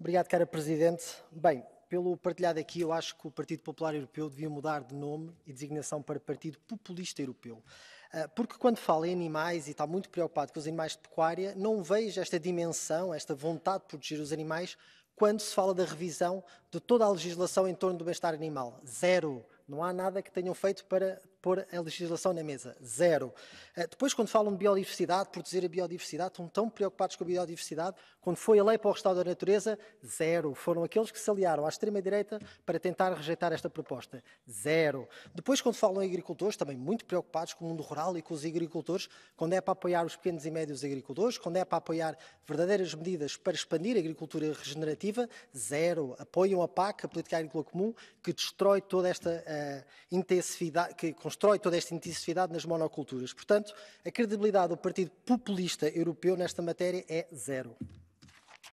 Obrigado, cara Presidente. Bem, pelo partilhado aqui, eu acho que o Partido Popular Europeu devia mudar de nome e designação para Partido Populista Europeu. Ah, porque quando fala em animais e está muito preocupado com os animais de pecuária, não vejo esta dimensão, esta vontade de proteger os animais quando se fala da revisão de toda a legislação em torno do bem-estar animal. Zero. Não há nada que tenham feito para pôr a legislação na mesa. Zero. Eh, depois, quando falam de biodiversidade, proteger a biodiversidade, estão tão preocupados com a biodiversidade. Quando foi a lei para o restauro da natureza, zero. Foram aqueles que se aliaram à extrema-direita para tentar rejeitar esta proposta. Zero. Depois, quando falam em agricultores, também muito preocupados com o mundo rural e com os agricultores, quando é para apoiar os pequenos e médios agricultores, quando é para apoiar verdadeiras medidas para expandir a agricultura regenerativa, zero. Apoiam a PAC, a Política Agrícola Comum, que destrói toda esta uh, intensividade, que constrói toda esta intensividade nas monoculturas. Portanto, a credibilidade do Partido Populista Europeu nesta matéria é zero.